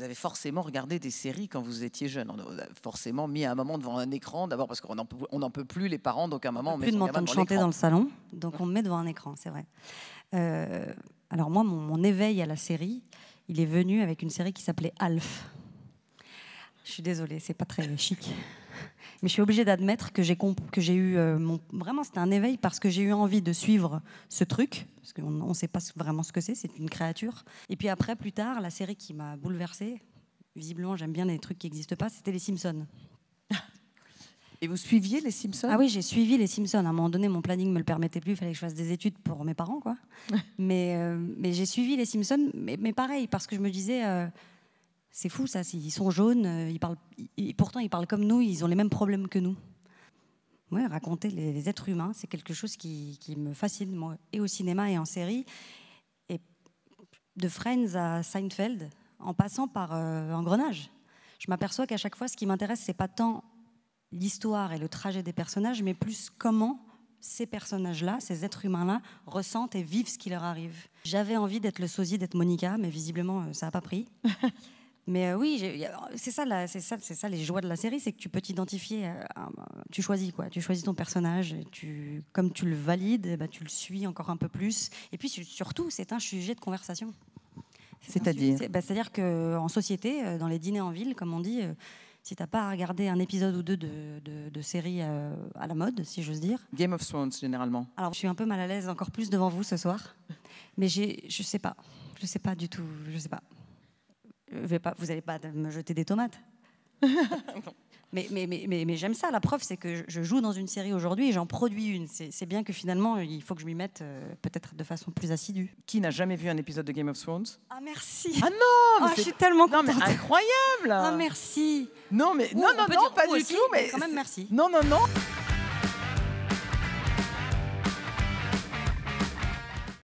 vous avez forcément regardé des séries quand vous étiez jeune. On a forcément mis à un moment devant un écran, d'abord parce qu'on n'en peut plus les parents, donc à un moment on, on met plus de chanter dans le salon, donc on me met devant un écran, c'est vrai. Euh, alors moi, mon, mon, éveil à la série, il est venu avec une série qui s'appelait Alf. Je suis désolée, c'est pas très chic. Mais je suis obligée d'admettre que j'ai que j'ai eu euh, mon... vraiment c'était un éveil parce que j'ai eu envie de suivre ce truc parce qu'on ne sait pas vraiment ce que c'est, c'est une créature. Et puis après, plus tard, la série qui m'a bouleversée, visiblement j'aime bien les trucs qui n'existent pas, c'était Les Simpsons. Et vous suiviez les Simpsons Ah oui, j'ai suivi les Simpsons. À un moment donné, mon planning ne me le permettait plus. Il fallait que je fasse des études pour mes parents, quoi. mais euh, mais j'ai suivi les Simpsons, mais, mais, pareil, parce que je me disais, euh, c'est fou ça. Ils sont jaunes, ils parlent, ils parlent comme nous, ils ont les mêmes problèmes que nous. Ouais, raconter les, êtres humains, c'est quelque chose qui, qui, me fascine, moi, et au cinéma et en série. Et de Friends à Seinfeld, en passant par euh, Engrenage, je m'aperçois qu'à chaque fois, ce qui m'intéresse, c'est pas tant l'histoire et le trajet des personnages, mais plus comment ces personnages-là, ces êtres humains-là, ressentent et vivent ce qui leur arrive. J'avais envie d'être le sosie d'être Monica, mais visiblement, euh, ça n'a pas pris. Mais euh, oui, c'est ça, c'est ça, c'est ça les joies de la série, c'est que tu peux t'identifier. tu choisis quoi Tu choisis ton personnage. tu, comme tu le valides, eh ben, tu le suis encore un peu plus. Et puis surtout, c'est un sujet de conversation. C'est-à-dire bah, C'est-à-dire qu'en euh, société, euh, dans les dîners en ville, comme on dit, si t'as pas à regarder un épisode ou deux de, de, série à la mode, si j'ose dire. Game of Thrones, généralement. Alors, je suis un peu mal à l'aise encore plus devant vous ce soir, mais je sais pas. Je sais pas du tout. Je sais pas vous n'allez pas me jeter des tomates. mais, mais, mais, mais j'aime ça. La preuve, c'est que je joue dans une série aujourd'hui et j'en produis une. C'est bien que finalement, il faut que je m'y mette euh, peut-être de façon plus assidue. Qui n'a jamais vu un épisode de Game of Thrones Ah, merci Ah non ah, Je suis tellement contente Incroyable Ah, merci Non, mais non, non, non, pas du tout. Mais quand même, merci. Non, non, non